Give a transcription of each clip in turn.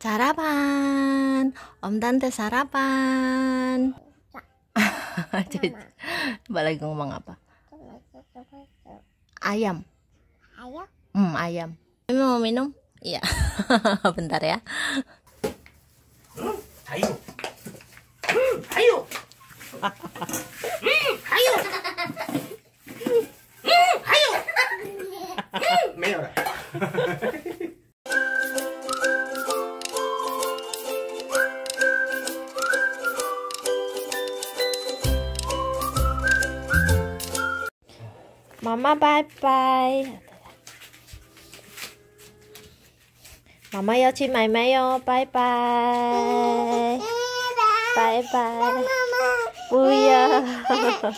sarapan om tante sarapan balik ngomong apa ayam ayam hmm, ayam ini mau minum iya bentar ya hmm, ayo hmm, ayo 妈妈拜拜，妈妈要去买买哟，拜拜，拜拜，不要，好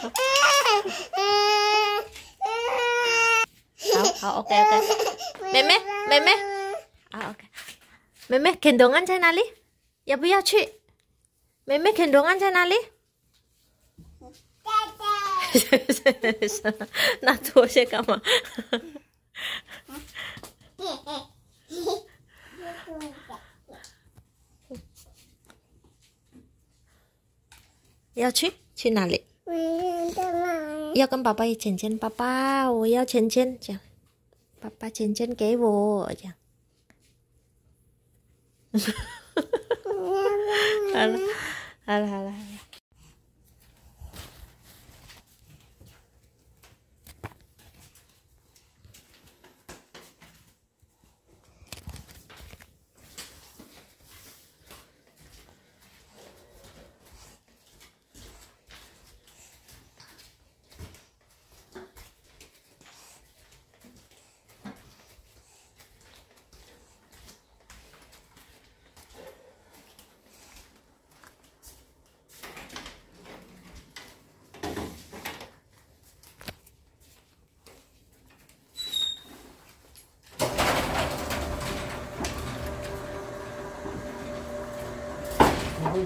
好，OK OK，妹妹妹妹，啊 OK，妹妹，肯德安在哪里？要不要去？妹妹，肯德安在哪里？是是是，拖鞋干嘛？要去去哪里？要跟爸爸一钱钱，爸爸我要钱钱，讲，爸爸钱钱给我，讲。好了，好了，好了，好了。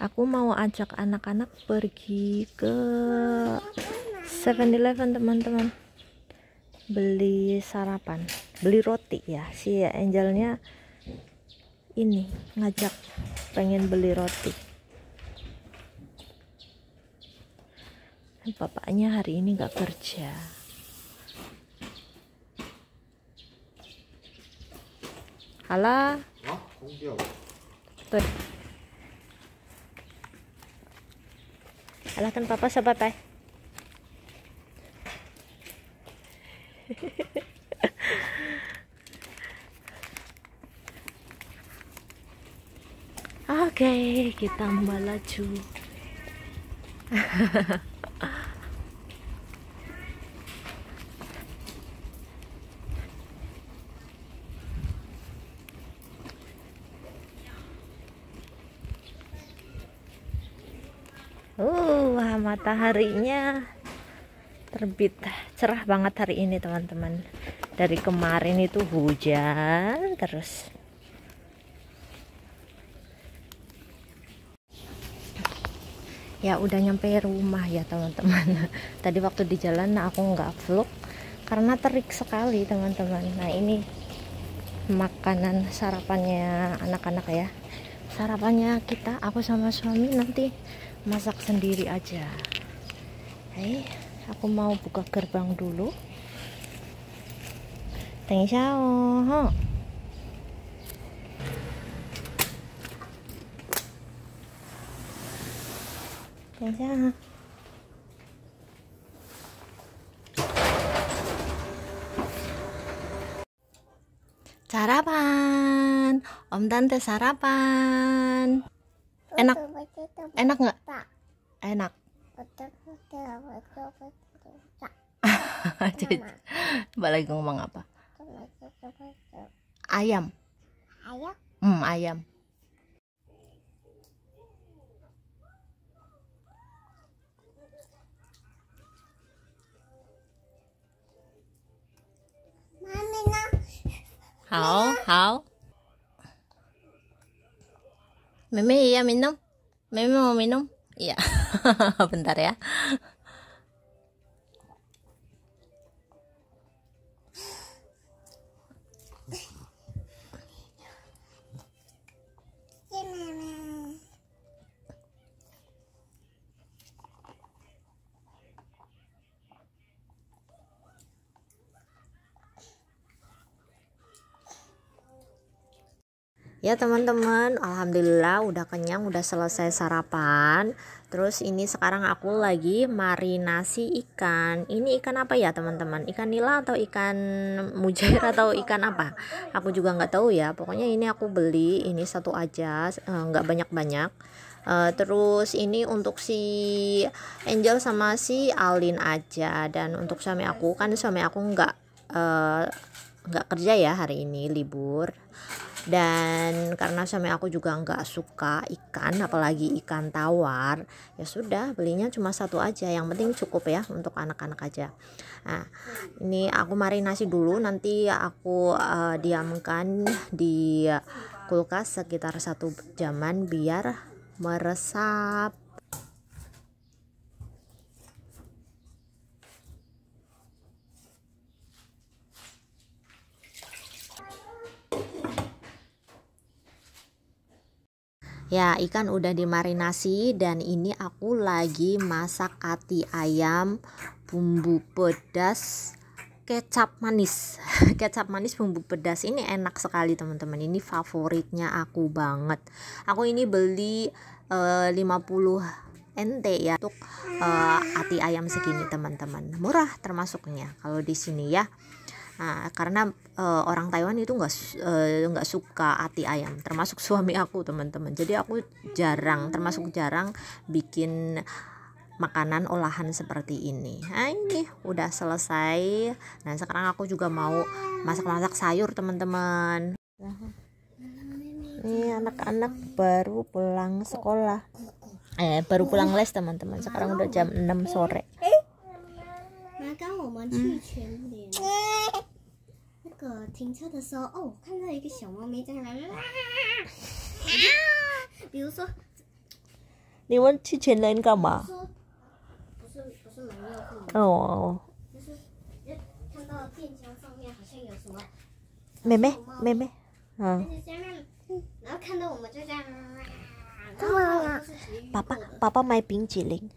aku mau ajak anak-anak pergi ke 7-Eleven teman-teman beli sarapan beli roti ya si Angelnya ini ngajak pengen beli roti bapaknya hari ini gak kerja Halo. Alakan papa sabar bye. Oke, okay, kita melaju. oh. Uh wah mataharinya terbit cerah banget hari ini teman-teman dari kemarin itu hujan terus ya udah nyampe rumah ya teman-teman tadi waktu di jalan nah, aku nggak vlog karena terik sekali teman-teman nah ini makanan sarapannya anak-anak ya sarapannya kita aku sama suami nanti masak sendiri aja hei aku mau buka gerbang dulu Teng xiao ha. Cara apa? Om Tante sarapan. Enak. Enak nggak? Enak. lagi ngomong apa? Ayam. Ayam. Hmm, ayam. Mami, Meme iya minum? Meme mau minum? Iya. Bentar ya. Ya teman-teman, alhamdulillah udah kenyang, udah selesai sarapan. Terus ini sekarang aku lagi marinasi ikan. Ini ikan apa ya teman-teman? Ikan nila atau ikan mujair atau ikan apa? Aku juga nggak tahu ya. Pokoknya ini aku beli, ini satu aja, eh, nggak banyak-banyak. Uh, terus ini untuk si Angel sama si Alin aja dan untuk suami aku kan suami aku nggak eh, nggak uh, kerja ya hari ini libur dan karena suami aku juga nggak suka ikan apalagi ikan tawar ya sudah belinya cuma satu aja yang penting cukup ya untuk anak-anak aja nah ini aku marinasi dulu nanti aku uh, diamkan di kulkas sekitar satu jaman biar meresap Ya, ikan udah dimarinasi dan ini aku lagi masak ati ayam bumbu pedas kecap manis. kecap manis bumbu pedas ini enak sekali, teman-teman. Ini favoritnya aku banget. Aku ini beli uh, 50 NT ya untuk uh, ati ayam segini, teman-teman. Murah termasuknya kalau di sini ya. Nah, karena e, orang Taiwan itu nggak eh, nggak e, suka ati ayam, termasuk suami aku teman-teman. Jadi aku jarang, termasuk jarang bikin makanan olahan seperti ini. Nah ini udah selesai. Nah sekarang aku juga mau masak-masak sayur teman-teman. Ini anak-anak baru pulang sekolah. Eh baru pulang les teman-teman. Sekarang udah jam 6 sore. Hmm. 停车的时候，哦，我看到一个小猫咪在那，比如说，你问机器人干嘛？哦。就是看到电箱上面好像有什么。妹妹妹妹，嗯。然后看到我们就在。妈啦？爸爸爸爸买冰激凌。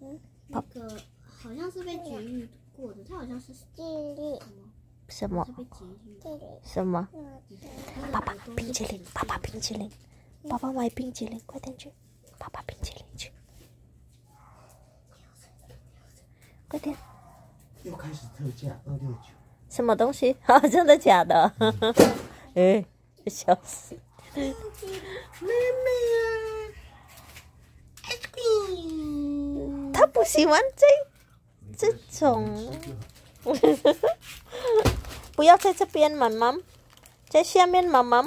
嗯。那个好像是被绝育过的，它好像是。什么什么？爸爸冰淇淋，爸爸冰淇淋，爸爸买冰淇淋，快点去！爸爸冰淇淋去，快点！又开始特价二六九，什么东西？好 真的假的？哈 哎，笑死！妈妈，冰淇他不喜欢这这种。不要在这边，妈妈，在下面，妈妈。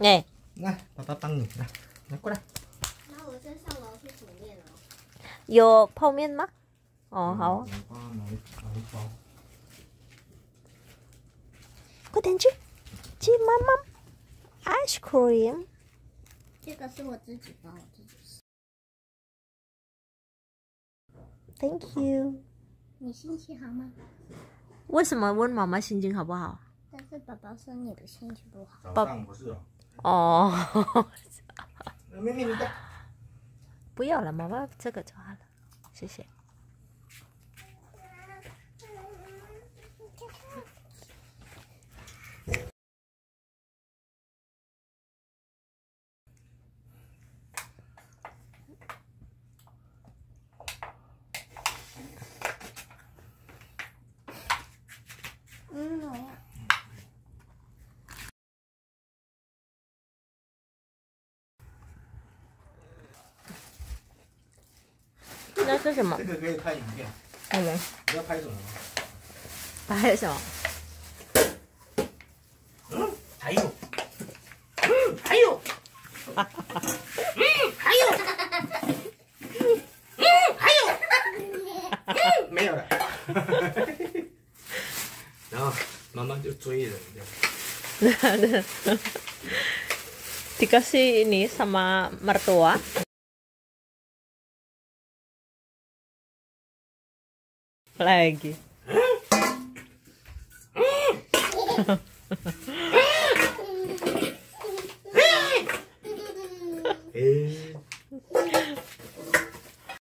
哎，来，爸爸帮你来，来过来。那我先上楼去煮面了。有泡面吗？哦，好。快点去，吃妈妈 ice cream。这个是我自己包，自己吃。Thank you. 你心情好吗？为什么问妈妈心情好不好？但是宝宝说你的心情不好。不是哦。哦。哈哈哈哈不要了，妈妈，这个就好了，谢谢。该吃什么？这个可以拍影片。嗯。你要拍什么？拍什么？嗯，还有，嗯，还有，哈哈哈，嗯，还有，嗯，还有，嗯，没有了。然后妈妈就追人家。Dikasih ini sama mertua Like.